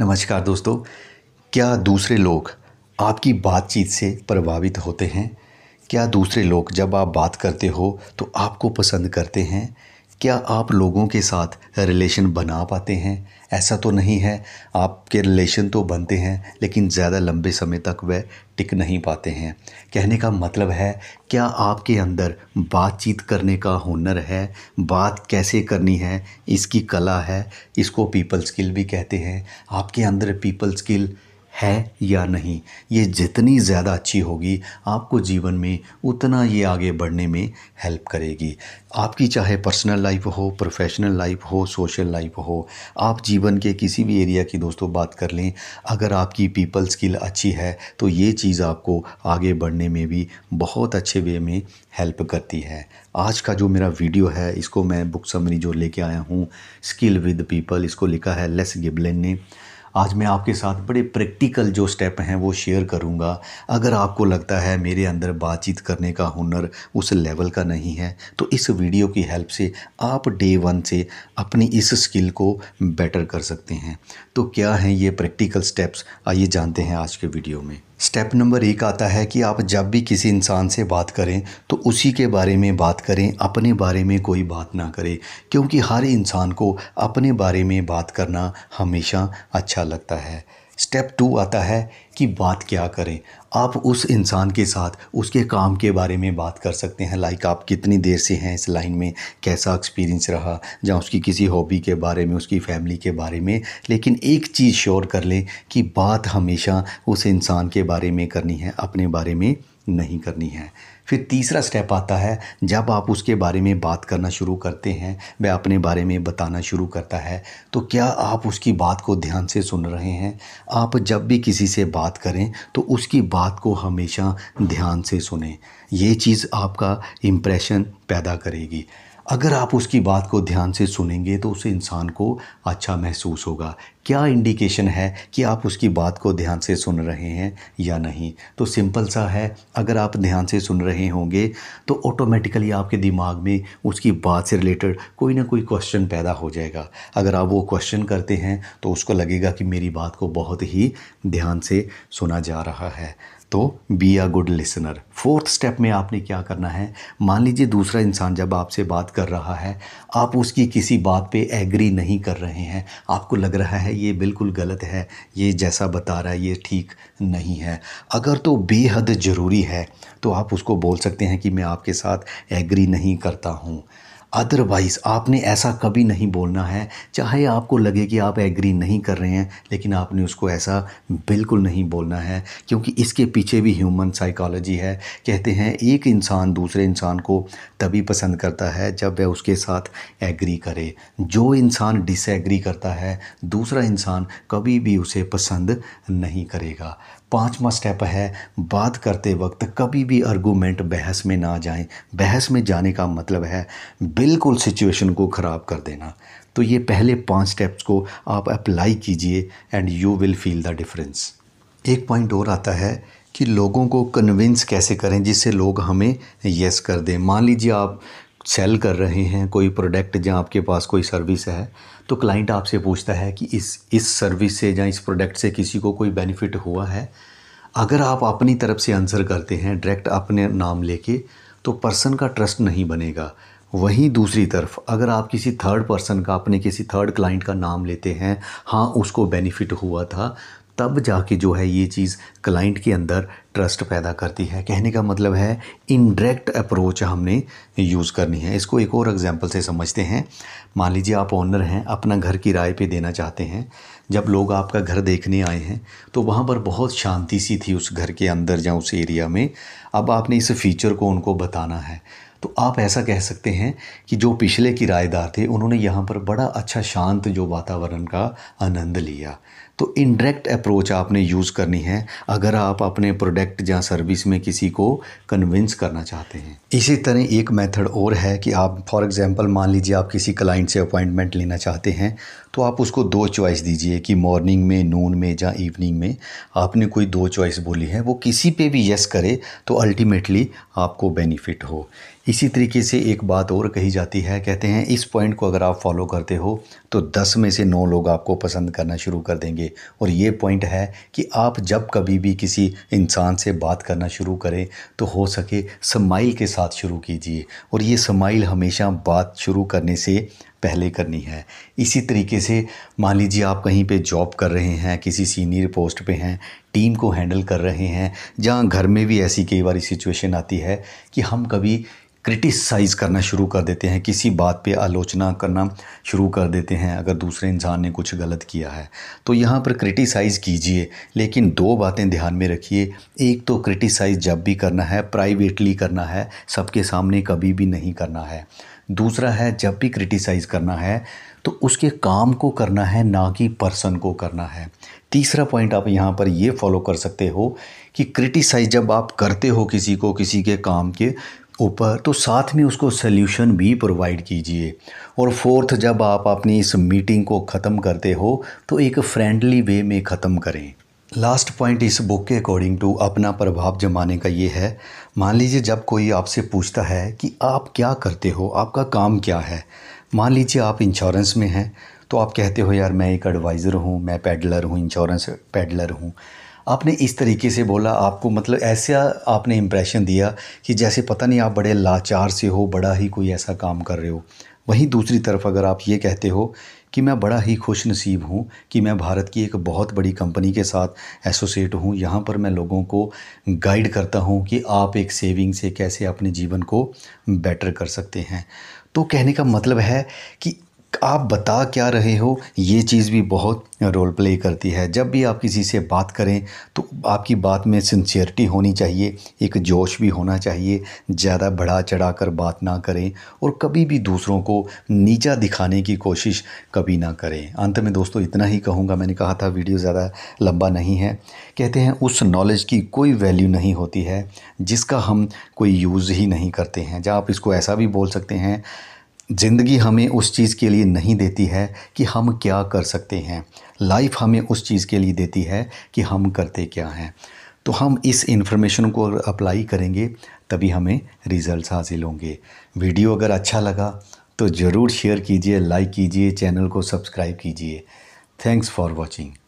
नमस्कार दोस्तों क्या दूसरे लोग आपकी बातचीत से प्रभावित होते हैं क्या दूसरे लोग जब आप बात करते हो तो आपको पसंद करते हैं क्या आप लोगों के साथ रिलेशन बना पाते हैं ऐसा तो नहीं है आपके रिलेशन तो बनते हैं लेकिन ज़्यादा लंबे समय तक वह टिक नहीं पाते हैं कहने का मतलब है क्या आपके अंदर बातचीत करने का हुनर है बात कैसे करनी है इसकी कला है इसको पीपल स्किल भी कहते हैं आपके अंदर पीपल स्किल है या नहीं ये जितनी ज़्यादा अच्छी होगी आपको जीवन में उतना ये आगे बढ़ने में हेल्प करेगी आपकी चाहे पर्सनल लाइफ हो प्रोफेशनल लाइफ हो सोशल लाइफ हो आप जीवन के किसी भी एरिया की दोस्तों बात कर लें अगर आपकी पीपल स्किल अच्छी है तो ये चीज़ आपको आगे बढ़ने में भी बहुत अच्छे वे में हेल्प करती है आज का जो मेरा वीडियो है इसको मैं बुक समरी जो लेके आया हूँ स्किल विद पीपल इसको लिखा है लेस गिबलिन ने आज मैं आपके साथ बड़े प्रैक्टिकल जो स्टेप हैं वो शेयर करूँगा अगर आपको लगता है मेरे अंदर बातचीत करने का हुनर उस लेवल का नहीं है तो इस वीडियो की हेल्प से आप डे वन से अपनी इस स्किल को बेटर कर सकते हैं तो क्या हैं ये प्रैक्टिकल स्टेप्स आइए जानते हैं आज के वीडियो में स्टेप नंबर एक आता है कि आप जब भी किसी इंसान से बात करें तो उसी के बारे में बात करें अपने बारे में कोई बात ना करें क्योंकि हर इंसान को अपने बारे में बात करना हमेशा अच्छा लगता है स्टेप टू आता है कि बात क्या करें आप उस इंसान के साथ उसके काम के बारे में बात कर सकते हैं लाइक आप कितनी देर से हैं इस लाइन में कैसा एक्सपीरियंस रहा या उसकी किसी हॉबी के बारे में उसकी फैमिली के बारे में लेकिन एक चीज़ श्योर कर लें कि बात हमेशा उस इंसान के बारे में करनी है अपने बारे में नहीं करनी है फिर तीसरा स्टेप आता है जब आप उसके बारे में बात करना शुरू करते हैं वह अपने बारे में बताना शुरू करता है तो क्या आप उसकी बात को ध्यान से सुन रहे हैं आप जब भी किसी से बात करें तो उसकी बात को हमेशा ध्यान से सुने ये चीज़ आपका इम्प्रेशन पैदा करेगी अगर आप उसकी बात को ध्यान से सुनेंगे तो उस इंसान को अच्छा महसूस होगा क्या इंडिकेशन है कि आप उसकी बात को ध्यान से सुन रहे हैं या नहीं तो सिंपल सा है अगर आप ध्यान से सुन रहे होंगे तो ऑटोमेटिकली आपके दिमाग में उसकी बात से रिलेटेड कोई ना कोई क्वेश्चन पैदा हो जाएगा अगर आप वो क्वेश्चन करते हैं तो उसको लगेगा कि मेरी बात को बहुत ही ध्यान से सुना जा रहा है तो be a good listener fourth step में आपने क्या करना है मान लीजिए दूसरा इंसान जब आपसे बात कर रहा है आप उसकी किसी बात पे एग्री नहीं कर रहे हैं आपको लग रहा है ये बिल्कुल गलत है ये जैसा बता रहा है ये ठीक नहीं है अगर तो बेहद ज़रूरी है तो आप उसको बोल सकते हैं कि मैं आपके साथ एग्री नहीं करता हूँ अदरवाइज़ आपने ऐसा कभी नहीं बोलना है चाहे आपको लगे कि आप एग्री नहीं कर रहे हैं लेकिन आपने उसको ऐसा बिल्कुल नहीं बोलना है क्योंकि इसके पीछे भी ह्यूमन साइकोलॉजी है कहते हैं एक इंसान दूसरे इंसान को तभी पसंद करता है जब वह उसके साथ एग्री करे जो इंसान डिसएग्री करता है दूसरा इंसान कभी भी उसे पसंद नहीं करेगा पांचवा स्टेप है बात करते वक्त कभी भी आर्गूमेंट बहस में ना जाएं बहस में जाने का मतलब है बिल्कुल सिचुएशन को ख़राब कर देना तो ये पहले पांच स्टेप्स को आप अप्लाई कीजिए and you will feel the difference एक पॉइंट और आता है कि लोगों को कन्विंस कैसे करें जिससे लोग हमें यस कर दें मान लीजिए आप सेल कर रहे हैं कोई प्रोडक्ट या आपके पास कोई सर्विस है तो क्लाइंट आपसे पूछता है कि इस इस सर्विस से या इस प्रोडक्ट से किसी को कोई बेनिफिट हुआ है अगर आप अपनी तरफ से आंसर करते हैं डायरेक्ट अपने नाम लेके तो पर्सन का ट्रस्ट नहीं बनेगा वहीं दूसरी तरफ अगर आप किसी थर्ड पर्सन का अपने किसी थर्ड क्लाइंट का नाम लेते हैं हाँ उसको बेनिफिट हुआ था तब जाके जो है ये चीज़ क्लाइंट के अंदर ट्रस्ट पैदा करती है कहने का मतलब है इनडायरेक्ट अप्रोच हमने यूज़ करनी है इसको एक और एग्जांपल से समझते हैं मान लीजिए आप ओनर हैं अपना घर किराए पे देना चाहते हैं जब लोग आपका घर देखने आए हैं तो वहाँ पर बहुत शांति सी थी उस घर के अंदर या उस एरिया में अब आपने इस फीचर को उनको बताना है तो आप ऐसा कह सकते हैं कि जो पिछले किराएदार थे उन्होंने यहाँ पर बड़ा अच्छा शांत जो वातावरण का आनंद लिया तो इनडायरेक्ट अप्रोच आपने यूज़ करनी है अगर आप अपने प्रोडक्ट या सर्विस में किसी को कन्विंस करना चाहते हैं इसी तरह एक मेथड और है कि आप फॉर एग्ज़ाम्पल मान लीजिए आप किसी क्लाइंट से अपॉइंटमेंट लेना चाहते हैं तो आप उसको दो चॉइस दीजिए कि मॉर्निंग में नून में या इवनिंग में आपने कोई दो चॉइस बोली है वो किसी पे भी यस करे तो अल्टीमेटली आपको बेनिफिट हो इसी तरीके से एक बात और कही जाती है कहते हैं इस पॉइंट को अगर आप फॉलो करते हो तो दस में से नौ लोग आपको पसंद करना शुरू कर देंगे और ये पॉइंट है कि आप जब कभी भी किसी इंसान से बात करना शुरू करें तो हो सके समाइल के साथ शुरू कीजिए और ये समाइल हमेशा बात शुरू करने से पहले करनी है इसी तरीके से मान लीजिए आप कहीं पे जॉब कर रहे हैं किसी सीनियर पोस्ट पे हैं टीम को हैंडल कर रहे हैं जहाँ घर में भी ऐसी कई बार सिचुएशन आती है कि हम कभी क्रिटिसाइज़ करना शुरू कर देते हैं किसी बात पे आलोचना करना शुरू कर देते हैं अगर दूसरे इंसान ने कुछ गलत किया है तो यहाँ पर क्रिटिसाइज़ कीजिए लेकिन दो बातें ध्यान में रखिए एक तो क्रिटिसाइज़ जब भी करना है प्राइवेटली करना है सबके सामने कभी भी नहीं करना है दूसरा है जब भी क्रिटिसाइज़ करना है तो उसके काम को करना है ना कि पर्सन को करना है तीसरा पॉइंट आप यहाँ पर ये फॉलो कर सकते हो कि क्रिटिसाइज जब आप करते हो किसी को किसी के काम के ऊपर तो साथ में उसको सल्यूशन भी प्रोवाइड कीजिए और फोर्थ जब आप अपनी इस मीटिंग को ख़त्म करते हो तो एक फ्रेंडली वे में ख़त्म करें लास्ट पॉइंट इस बुक के अकॉर्डिंग टू अपना प्रभाव जमाने का ये है मान लीजिए जब कोई आपसे पूछता है कि आप क्या करते हो आपका काम क्या है मान लीजिए आप इंश्योरेंस में हैं तो आप कहते हो यार मैं एक एडवाइज़र हूँ मैं पैडलर हूँ इंश्योरेंस पैडलर हूँ आपने इस तरीके से बोला आपको मतलब ऐसा आपने इम्प्रेशन दिया कि जैसे पता नहीं आप बड़े लाचार से हो बड़ा ही कोई ऐसा काम कर रहे हो वहीं दूसरी तरफ अगर आप ये कहते हो कि मैं बड़ा ही खुश नसीब हूँ कि मैं भारत की एक बहुत बड़ी कंपनी के साथ एसोसिएट हूँ यहाँ पर मैं लोगों को गाइड करता हूँ कि आप एक सेविंग से कैसे अपने जीवन को बेटर कर सकते हैं तो कहने का मतलब है कि आप बता क्या रहे हो ये चीज़ भी बहुत रोल प्ले करती है जब भी आप किसी से बात करें तो आपकी बात में सिंसियरिटी होनी चाहिए एक जोश भी होना चाहिए ज़्यादा बढ़ा चढ़ा कर बात ना करें और कभी भी दूसरों को नीचा दिखाने की कोशिश कभी ना करें अंत में दोस्तों इतना ही कहूँगा मैंने कहा था वीडियो ज़्यादा लंबा नहीं है कहते हैं उस नॉलेज की कोई वैल्यू नहीं होती है जिसका हम कोई यूज़ ही नहीं करते हैं जहाँ आप इसको ऐसा भी बोल सकते हैं ज़िंदगी हमें उस चीज़ के लिए नहीं देती है कि हम क्या कर सकते हैं लाइफ हमें उस चीज़ के लिए देती है कि हम करते क्या हैं तो हम इस इन्फॉर्मेशन को अप्लाई करेंगे तभी हमें रिज़ल्ट हासिल होंगे वीडियो अगर अच्छा लगा तो ज़रूर शेयर कीजिए लाइक कीजिए चैनल को सब्सक्राइब कीजिए थैंक्स फॉर वॉचिंग